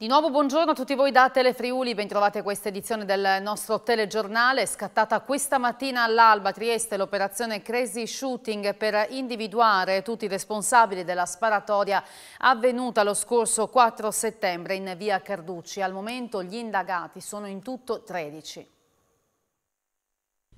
Di nuovo buongiorno a tutti voi da Telefriuli, trovate questa edizione del nostro telegiornale. Scattata questa mattina all'alba a Trieste l'operazione Crazy Shooting per individuare tutti i responsabili della sparatoria avvenuta lo scorso 4 settembre in via Carducci. Al momento gli indagati sono in tutto 13.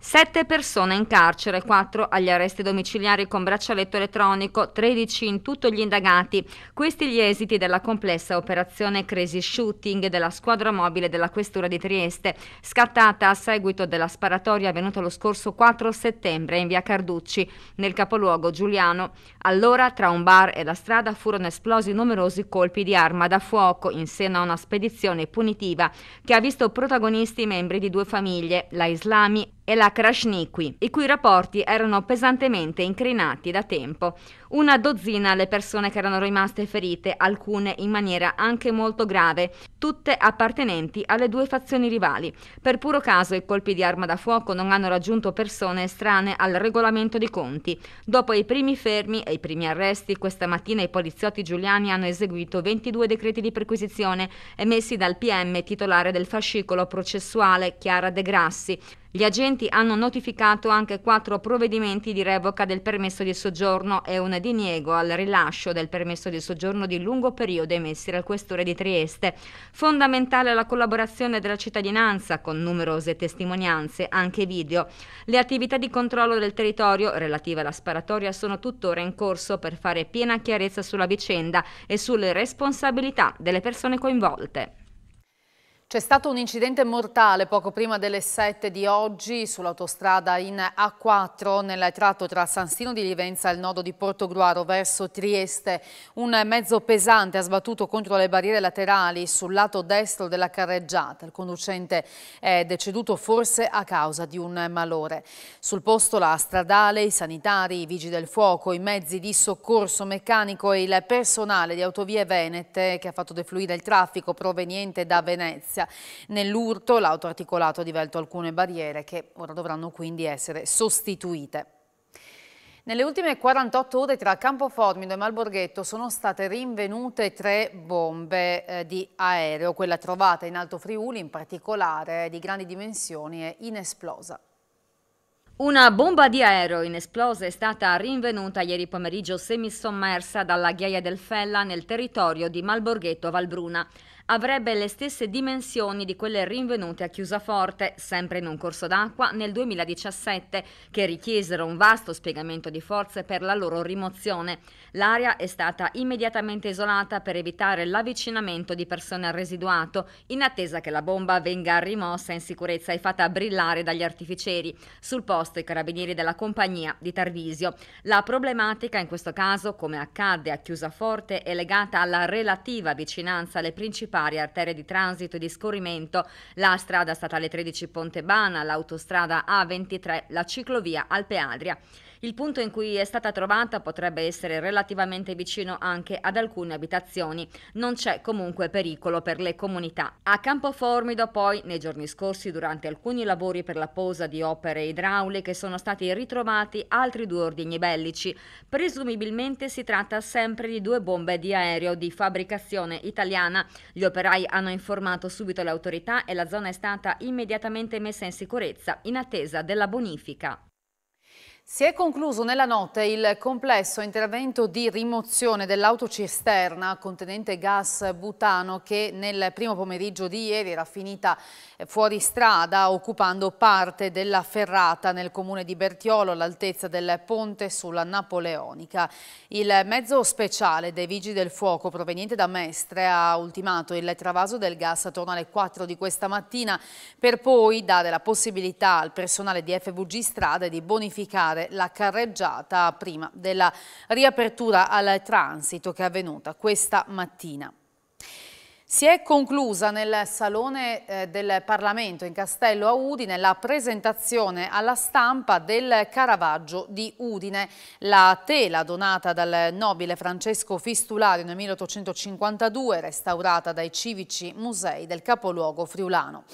Sette persone in carcere, 4 agli arresti domiciliari con braccialetto elettronico, 13 in tutto gli indagati. Questi gli esiti della complessa operazione Crazy Shooting della squadra mobile della Questura di Trieste, scattata a seguito della sparatoria avvenuta lo scorso 4 settembre in via Carducci, nel capoluogo Giuliano. Allora, tra un bar e la strada furono esplosi numerosi colpi di arma da fuoco in seno a una spedizione punitiva che ha visto protagonisti membri di due famiglie, la Islami e la Krashniki, i cui rapporti erano pesantemente incrinati da tempo una dozzina le persone che erano rimaste ferite, alcune in maniera anche molto grave, tutte appartenenti alle due fazioni rivali. Per puro caso i colpi di arma da fuoco non hanno raggiunto persone estranee al regolamento di conti. Dopo i primi fermi e i primi arresti, questa mattina i poliziotti giuliani hanno eseguito 22 decreti di perquisizione emessi dal PM titolare del fascicolo processuale Chiara De Grassi, gli agenti hanno notificato anche quattro provvedimenti di revoca del permesso di soggiorno e un diniego al rilascio del permesso di soggiorno di lungo periodo emessi dal questore di Trieste. Fondamentale la collaborazione della cittadinanza con numerose testimonianze, anche video. Le attività di controllo del territorio relative alla sparatoria sono tuttora in corso per fare piena chiarezza sulla vicenda e sulle responsabilità delle persone coinvolte. C'è stato un incidente mortale poco prima delle 7 di oggi sull'autostrada in A4 nel tratto tra San Sino di Livenza e il nodo di Portogruaro verso Trieste. Un mezzo pesante ha sbattuto contro le barriere laterali sul lato destro della carreggiata. Il conducente è deceduto forse a causa di un malore. Sul posto la stradale, i sanitari, i vigili del fuoco, i mezzi di soccorso meccanico e il personale di Autovie Venete che ha fatto defluire il traffico proveniente da Venezia giustizia. Nell'urto articolato ha divelto alcune barriere che ora dovranno quindi essere sostituite. Nelle ultime 48 ore tra Campo Formido e Malborghetto sono state rinvenute tre bombe eh, di aereo, quella trovata in Alto Friuli in particolare di grandi dimensioni e inesplosa. Una bomba di aereo inesplosa è stata rinvenuta ieri pomeriggio semisommersa dalla Ghiaia del Fella nel territorio di Malborghetto Valbruna avrebbe le stesse dimensioni di quelle rinvenute a Chiusaforte, sempre in un corso d'acqua nel 2017, che richiesero un vasto spiegamento di forze per la loro rimozione. L'area è stata immediatamente isolata per evitare l'avvicinamento di persone al residuato, in attesa che la bomba venga rimossa in sicurezza e fatta brillare dagli artificieri. Sul posto i carabinieri della compagnia di Tarvisio. La problematica in questo caso, come accadde a Chiusaforte, è legata alla relativa vicinanza alle principali principali arterie di transito e di scorrimento, la strada statale 13 Ponte Bana, l'autostrada A23, la ciclovia Alpe Adria. Il punto in cui è stata trovata potrebbe essere relativamente vicino anche ad alcune abitazioni. Non c'è comunque pericolo per le comunità. A Campoformido poi, nei giorni scorsi, durante alcuni lavori per la posa di opere idrauliche, sono stati ritrovati altri due ordigni bellici. Presumibilmente si tratta sempre di due bombe di aereo di fabbricazione italiana. Gli gli operai hanno informato subito le autorità e la zona è stata immediatamente messa in sicurezza in attesa della bonifica. Si è concluso nella notte il complesso intervento di rimozione dell'autocisterna contenente gas butano che nel primo pomeriggio di ieri era finita eh, fuori strada occupando parte della ferrata nel comune di Bertiolo all'altezza del ponte sulla Napoleonica. Il mezzo speciale dei Vigili del Fuoco proveniente da Mestre ha ultimato il travaso del gas attorno alle 4 di questa mattina per poi dare la possibilità al personale di FVG Strada di bonificare evitare la carreggiata prima della riapertura al transito che è avvenuta questa mattina. Si è conclusa nel Salone eh, del Parlamento in Castello a Udine la presentazione alla stampa del Caravaggio di Udine. La tela donata dal nobile Francesco Fistulario nel 1852, restaurata dai civici musei del capoluogo friulano.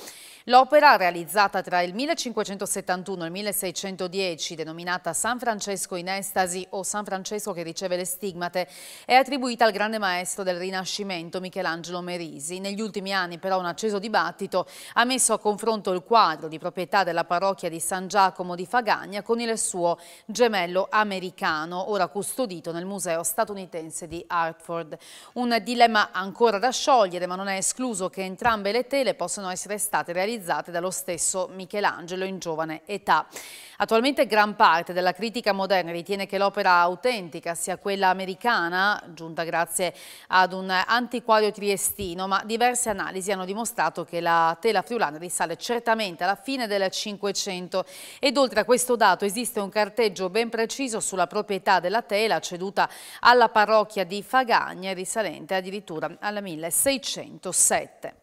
L'opera, realizzata tra il 1571 e il 1610, denominata San Francesco in Estasi o San Francesco che riceve le stigmate, è attribuita al grande maestro del Rinascimento Michelangelo Merisi. Negli ultimi anni però un acceso dibattito ha messo a confronto il quadro di proprietà della parrocchia di San Giacomo di Fagagna con il suo gemello americano, ora custodito nel museo statunitense di Hartford. Un dilemma ancora da sciogliere, ma non è escluso che entrambe le tele possano essere state realizzate realizzate dallo stesso Michelangelo in giovane età. Attualmente gran parte della critica moderna ritiene che l'opera autentica sia quella americana, giunta grazie ad un antiquario triestino, ma diverse analisi hanno dimostrato che la tela friulana risale certamente alla fine del Cinquecento ed oltre a questo dato esiste un carteggio ben preciso sulla proprietà della tela ceduta alla parrocchia di Fagagna risalente addirittura al 1607.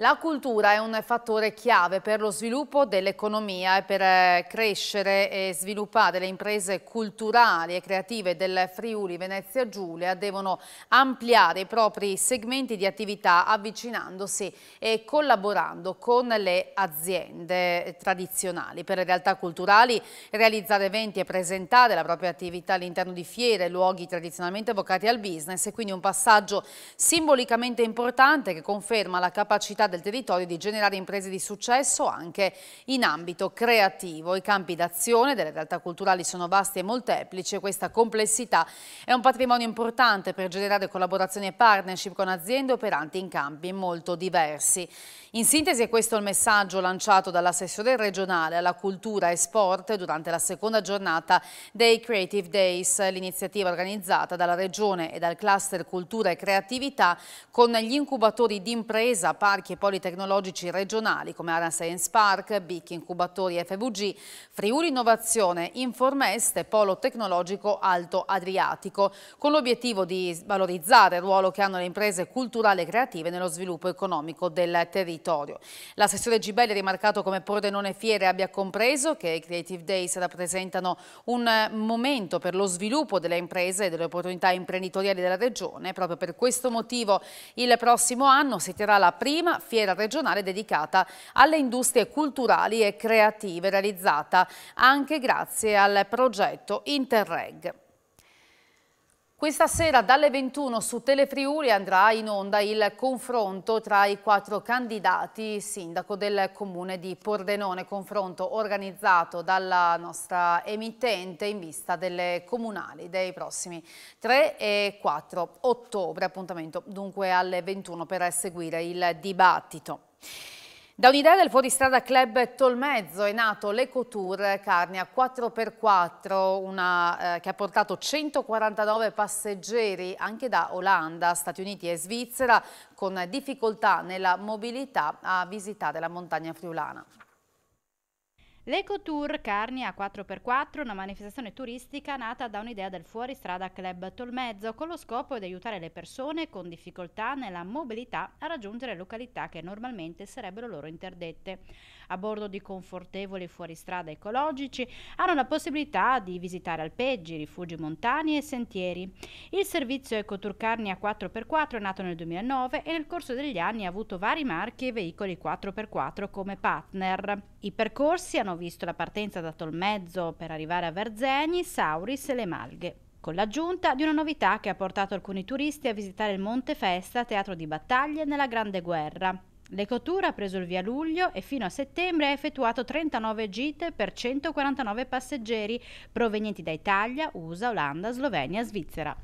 La cultura è un fattore chiave per lo sviluppo dell'economia e per eh, crescere e sviluppare le imprese culturali e creative del Friuli Venezia Giulia devono ampliare i propri segmenti di attività avvicinandosi e collaborando con le aziende tradizionali. Per le realtà culturali realizzare eventi e presentare la propria attività all'interno di fiere, e luoghi tradizionalmente vocati al business è quindi un passaggio simbolicamente importante che conferma la capacità del territorio di generare imprese di successo anche in ambito creativo. I campi d'azione delle realtà culturali sono vasti e molteplici e questa complessità è un patrimonio importante per generare collaborazioni e partnership con aziende operanti in campi molto diversi. In sintesi è questo il messaggio lanciato dall'assessore regionale alla cultura e sport durante la seconda giornata dei Creative Days, l'iniziativa organizzata dalla Regione e dal cluster Cultura e Creatività con gli incubatori di impresa, parchi e poli tecnologici regionali come Ara Science Park, BIC Incubatori FVG, Friuli Innovazione, Informest e Polo Tecnologico Alto Adriatico, con l'obiettivo di valorizzare il ruolo che hanno le imprese culturali e creative nello sviluppo economico del territorio. L'assessore Gibelli ha rimarcato come Pordenone Fiere abbia compreso che i Creative Days rappresentano un momento per lo sviluppo delle imprese e delle opportunità imprenditoriali della regione. Proprio per questo motivo il prossimo anno si terrà la prima fiera regionale dedicata alle industrie culturali e creative realizzata anche grazie al progetto Interreg. Questa sera dalle 21 su Telefriuli andrà in onda il confronto tra i quattro candidati sindaco del comune di Pordenone, confronto organizzato dalla nostra emittente in vista delle comunali dei prossimi 3 e 4 ottobre, appuntamento dunque alle 21 per seguire il dibattito. Da un'idea del fuoristrada club Tolmezzo è nato l'Ecotour Carnia 4x4 una, eh, che ha portato 149 passeggeri anche da Olanda, Stati Uniti e Svizzera con difficoltà nella mobilità a visitare la montagna friulana. L'EcoTour Carnia 4x4, una manifestazione turistica nata da un'idea del Fuoristrada Club Tolmezzo con lo scopo di aiutare le persone con difficoltà nella mobilità a raggiungere località che normalmente sarebbero loro interdette. A bordo di confortevoli fuoristrada ecologici hanno la possibilità di visitare alpeggi, rifugi montani e sentieri. Il servizio EcoTour Carnia 4x4 è nato nel 2009 e nel corso degli anni ha avuto vari marchi e veicoli 4x4 come partner. I percorsi hanno visto la partenza da Tolmezzo per arrivare a Verzegni, Sauris e le Malghe con l'aggiunta di una novità che ha portato alcuni turisti a visitare il Monte Festa, teatro di battaglie nella Grande Guerra. L'Ecotour ha preso il via luglio e fino a settembre ha effettuato 39 gite per 149 passeggeri provenienti da Italia, USA, Olanda, Slovenia, e Svizzera.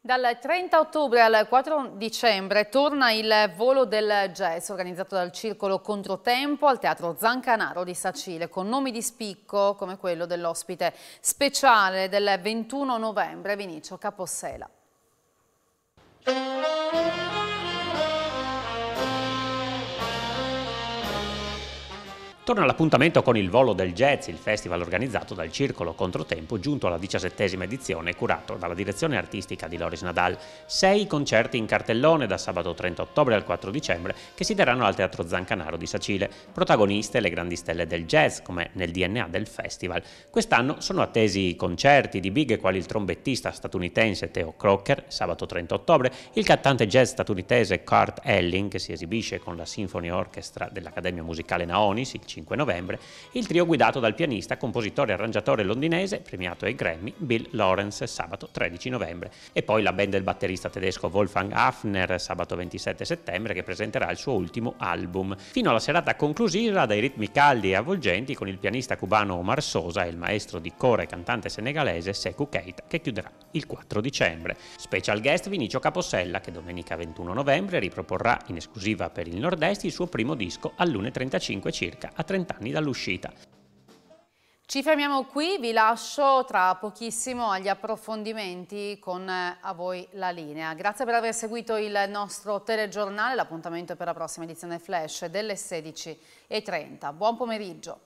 Dal 30 ottobre al 4 dicembre torna il volo del jazz organizzato dal Circolo Controtempo al Teatro Zancanaro di Sacile con nomi di spicco come quello dell'ospite speciale del 21 novembre Vinicio Capossela. torna l'appuntamento con il Volo del Jazz, il festival organizzato dal Circolo Controtempo, giunto alla diciassettesima edizione, curato dalla direzione artistica di Loris Nadal. Sei concerti in cartellone da sabato 30 ottobre al 4 dicembre che si daranno al Teatro Zancanaro di Sacile, protagoniste le grandi stelle del jazz, come nel DNA del festival. Quest'anno sono attesi i concerti di big quali il trombettista statunitense Theo Crocker, sabato 30 ottobre, il cantante jazz statunitense Kurt Elling, che si esibisce con la Symphony Orchestra dell'Accademia Musicale Naonis, il 25 novembre, il trio guidato dal pianista, compositore e arrangiatore londinese, premiato ai Grammy, Bill Lawrence, sabato 13 novembre, e poi la band del batterista tedesco Wolfgang Hafner, sabato 27 settembre, che presenterà il suo ultimo album. Fino alla serata conclusiva dai ritmi caldi e avvolgenti con il pianista cubano Omar Sosa e il maestro di coro e cantante senegalese Sekou Keita, che chiuderà il 4 dicembre. Special guest Vinicio Capossella, che domenica 21 novembre riproporrà in esclusiva per il Nord-Est il suo primo disco all'1.35 circa a 30 anni dall'uscita. Ci fermiamo qui, vi lascio tra pochissimo agli approfondimenti con eh, a voi la linea. Grazie per aver seguito il nostro telegiornale, l'appuntamento per la prossima edizione Flash delle 16.30. Buon pomeriggio.